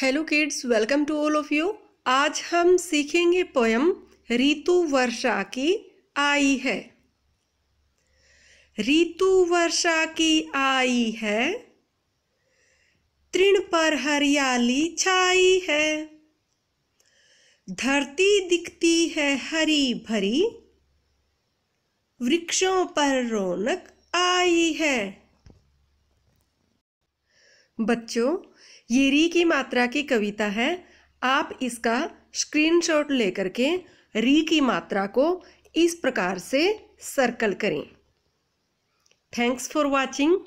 hello kids welcome to all of you आज हम सीखेंगे पोयम ऋतु वर्षा की आई है ऋतु वर्षा की आई है तृण पर हरियाली छाई है धरती दिखती है हरी भरी वृक्षों पर रौनक आई है बच्चों ये री की मात्रा की कविता है आप इसका स्क्रीनशॉट लेकर के री की मात्रा को इस प्रकार से सर्कल करें थैंक्स फॉर वॉचिंग